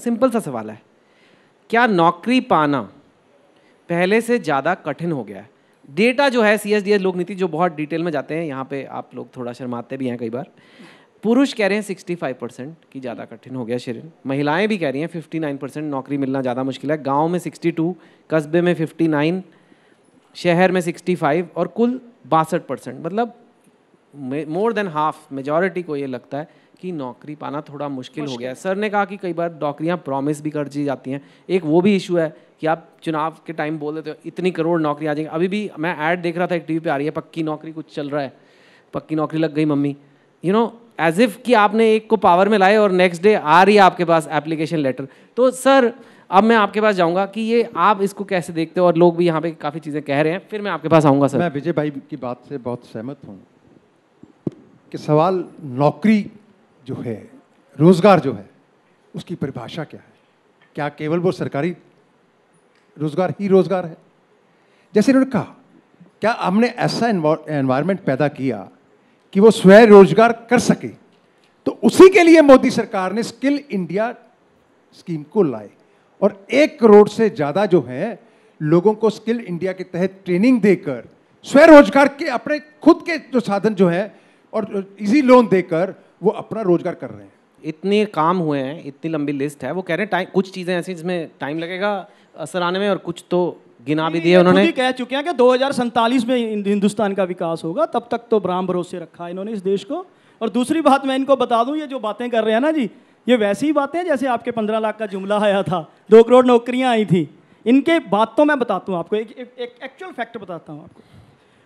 Simple सा सवाल है क्या नौकरी पाना पहले से ज़्यादा कठिन हो गया है डेटा जो है सी एस डी एस लोक नीति जो बहुत डिटेल में जाते हैं यहाँ पे आप लोग थोड़ा शर्माते भी हैं कई बार पुरुष कह रहे हैं 65 परसेंट की ज़्यादा कठिन हो गया शरीर महिलाएं भी कह रही हैं 59 परसेंट नौकरी मिलना ज़्यादा मुश्किल है गांव में 62 कस्बे में 59 शहर में 65 और कुल बासठ परसेंट मतलब मोर देन हाफ मेजॉरिटी को ये लगता है की नौकरी पाना थोड़ा मुश्किल हो गया है सर ने कहा कि कई बार नौकरियाँ प्रॉमिस भी कर दी जाती हैं एक वो भी इशू है कि आप चुनाव के टाइम बोल देते हो इतनी करोड़ नौकरी आ जाएंगी अभी भी मैं ऐड देख रहा था एक टीवी पे आ रही है पक्की नौकरी कुछ चल रहा है पक्की नौकरी लग गई mummy you know as if कि आपने एक को पावर में लाए और नेक्स्ट डे आ रही है आपके पास एप्लीकेशन लेटर तो सर अब मैं आपके पास जाऊंगा कि ये आप इसको कैसे देखते हो और लोग भी यहाँ पे काफ़ी चीज़ें कह रहे हैं फिर मैं आपके पास आऊँगा सर मैं विजय भाई की बात से बहुत सहमत हूँ कि सवाल नौकरी जो है रोज़गार जो है उसकी परिभाषा क्या है क्या केवल वो सरकारी रोज़गार ही रोज़गार है जैसे इन्होंने कहा क्या हमने ऐसा एनवायरनमेंट पैदा किया कि वो स्वयं रोजगार कर सके तो उसी के लिए मोदी सरकार ने स्किल इंडिया स्कीम को लाए और एक करोड़ से ज़्यादा जो है लोगों को स्किल इंडिया के तहत ट्रेनिंग देकर स्वयं रोजगार के अपने खुद के जो साधन जो हैं और इजी लोन देकर वो अपना रोजगार कर रहे हैं इतने काम हुए हैं इतनी लंबी लिस्ट है वो कह रहे हैं टाइम कुछ चीज़ें ऐसी जिसमें टाइम लगेगा असर आने में और कुछ तो गिना भी दिया उन्होंने कह चुके हैं कि दो में हिंदुस्तान का विकास होगा तब तक तो ब्राह्म भरोसे रखा है इन्होंने इस देश को और दूसरी बात मैं इनको बता दूं ये जो बातें कर रहे हैं ना जी ये वैसी ही बातें जैसे आपके पंद्रह लाख का जुमला आया था दो करोड़ नौकरियां आई थी इनके बात तो मैं बताता हूँ आपको एक एक्चुअल फैक्ट बताता हूँ आपको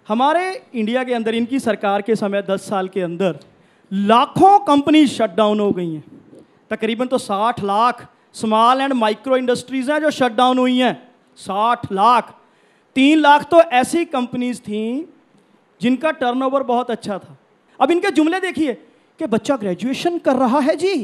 हमारे इंडिया के अंदर इनकी सरकार के समय दस साल के अंदर लाखों कंपनी डाउन हो गई हैं तकरीबन तो 60 lakh small and micro industries हैं जो शट डाउन हुई हैं 60 लाख तीन लाख तो ऐसी कंपनीज थी जिनका टर्नओवर बहुत अच्छा था अब इनके जुमले देखिए कि बच्चा ग्रेजुएशन कर रहा है जी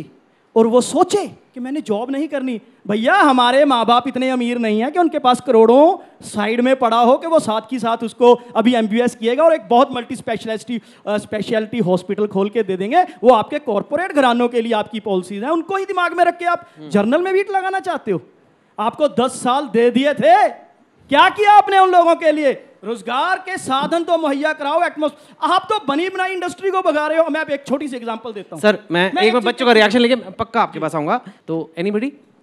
और वो सोचे कि मैंने जॉब नहीं करनी भैया हमारे माँ बाप इतने अमीर नहीं हैं कि उनके पास करोड़ों साइड में पड़ा हो कि वो साथ ही साथ उसको अभी एम बी और एक बहुत मल्टी स्पेशलिस्टी स्पेशलिटी हॉस्पिटल खोल के दे देंगे वो आपके कॉरपोरेट घरानों के लिए आपकी पॉलिसीज हैं उनको ही दिमाग में रख के आप जर्नल हम्म। में भी लगाना चाहते हो आपको दस साल दे दिए थे क्या किया आपने उन लोगों के लिए रोजगार के साधन तो मुहैया कराओ एटमोस आप तो बनी बनाई इंडस्ट्री को भगा रहे हो मैं आप एक छोटी सी एग्जांपल देता हूँ सर मैं, मैं एक बार बच्चों का रिएक्शन लेके पक्का आपके पास आऊंगा तो एनी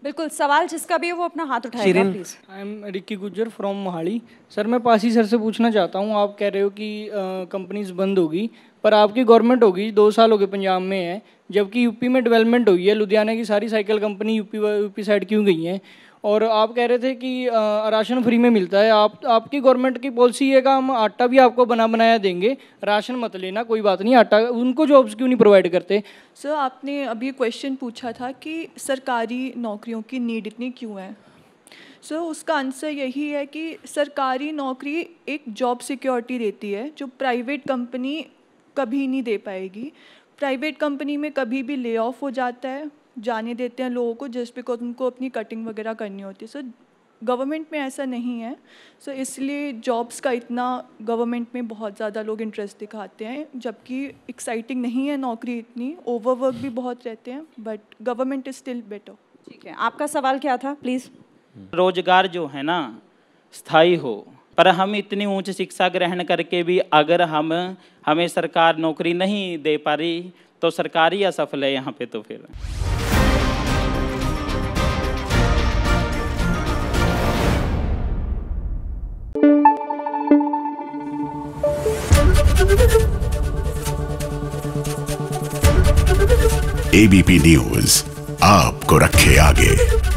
बिल्कुल सवाल जिसका भी है वो अपना हाथ उठाएगा please I am Rikki Gujjar from Mohali sir मैं पासी सर से पूछना चाहता हूँ आप कह रहे हो कि कंपनीज बंद होगी पर आपकी गवर्नमेंट होगी दो साल हो गए पंजाब में है जबकि यूपी में डेवलपमेंट हुई है लुधियाना की सारी cycle company UP UP side क्यों गई हैं और आप कह रहे थे कि राशन फ्री में मिलता है आप आपकी गवर्नमेंट की पॉलिसी है का हम आटा भी आपको बना बनाया देंगे राशन मत लेना कोई बात नहीं आटा उनको जॉब्स क्यों नहीं प्रोवाइड करते सर आपने अभी क्वेश्चन पूछा था कि सरकारी नौकरियों की नीड इतनी क्यों है सो so, उसका आंसर यही है कि सरकारी नौकरी एक जॉब सिक्योरिटी देती है जो प्राइवेट कंपनी कभी नहीं दे पाएगी प्राइवेट कंपनी में कभी भी ले ऑफ हो जाता है जाने देते हैं लोगों को जस्ट बिकॉज उनको अपनी कटिंग वगैरह करनी होती है सो गवर्नमेंट में ऐसा नहीं है सो इसलिए जॉब्स का इतना गवर्नमेंट में बहुत ज़्यादा लोग इंटरेस्ट दिखाते हैं जबकि एक्साइटिंग नहीं है नौकरी इतनी ओवरवर्क भी बहुत रहते हैं but government is still better ठीक है आपका सवाल क्या था प्लीज़ रोजगार जो है ना स्थाई हो पर हम इतनी ऊंच शिक्षा ग्रहण करके भी अगर हम हमें सरकार नौकरी नहीं दे पा रही तो सरकार ही असफल है यहाँ पे तो फिर एबीपी न्यूज आपको रखे आगे